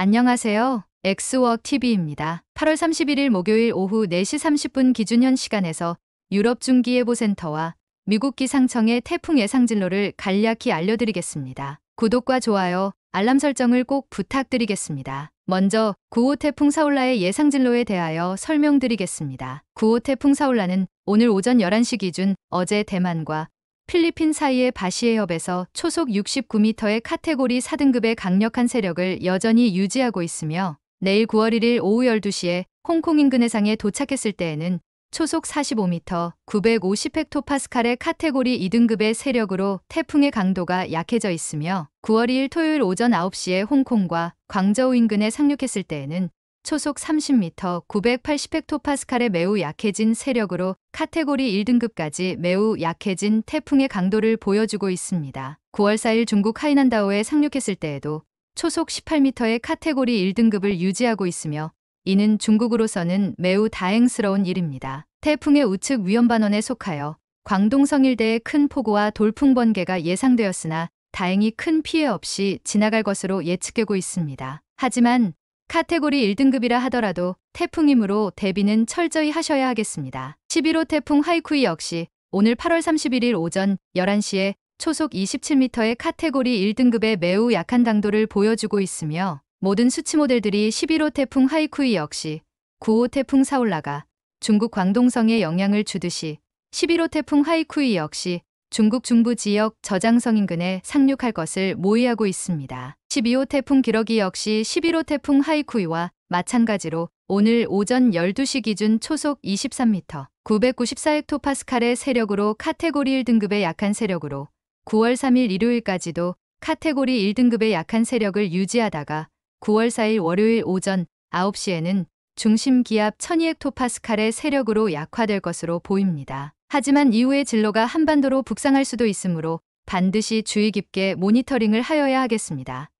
안녕하세요. 엑스워크TV입니다. 8월 31일 목요일 오후 4시 30분 기준 현 시간에서 유럽 중기예보센터와 미국 기상청의 태풍 예상진로를 간략히 알려드리겠습니다. 구독과 좋아요, 알람 설정을 꼭 부탁드리겠습니다. 먼저 9호 태풍 사울라의 예상진로에 대하여 설명드리겠습니다. 9호 태풍 사울라는 오늘 오전 11시 기준 어제 대만과 필리핀 사이의 바시해협에서 초속 69m의 카테고리 4등급의 강력한 세력을 여전히 유지하고 있으며 내일 9월 1일 오후 12시에 홍콩 인근 해상에 도착했을 때에는 초속 45m, 950헥토파스칼의 카테고리 2등급의 세력으로 태풍의 강도가 약해져 있으며 9월 2일 토요일 오전 9시에 홍콩과 광저우 인근에 상륙했을 때에는 초속 30m 980헥토파스칼에 매우 약해진 세력으로 카테고리 1등급까지 매우 약해진 태풍의 강도를 보여주고 있습니다. 9월 4일 중국 하이난다오에 상륙했을 때에도 초속 18m의 카테고리 1등급을 유지하고 있으며 이는 중국으로서는 매우 다행스러운 일입니다. 태풍의 우측 위험반원에 속하여 광동성 일대에 큰 폭우와 돌풍 번개가 예상되었으나 다행히 큰 피해 없이 지나갈 것으로 예측되고 있습니다. 하지만 카테고리 1등급이라 하더라도 태풍이므로 대비는 철저히 하셔야 하겠습니다. 11호 태풍 하이쿠이 역시 오늘 8월 31일 오전 11시에 초속 27m의 카테고리 1등급의 매우 약한 강도를 보여주고 있으며 모든 수치 모델들이 11호 태풍 하이쿠이 역시 9호 태풍 사올라가 중국 광동성에 영향을 주듯이 11호 태풍 하이쿠이 역시 중국 중부 지역 저장성 인근에 상륙할 것을 모의하고 있습니다. 12호 태풍 기러기 역시 11호 태풍 하이쿠이와 마찬가지로 오늘 오전 12시 기준 초속 23m, 994헥토파스칼의 세력으로 카테고리 1등급의 약한 세력으로 9월 3일 일요일까지도 카테고리 1등급의 약한 세력을 유지하다가 9월 4일 월요일 오전 9시에는 중심 기압 1200헥토파스칼의 세력으로 약화될 것으로 보입니다. 하지만 이후의 진로가 한반도로 북상할 수도 있으므로 반드시 주의 깊게 모니터링을 하여야 하겠습니다.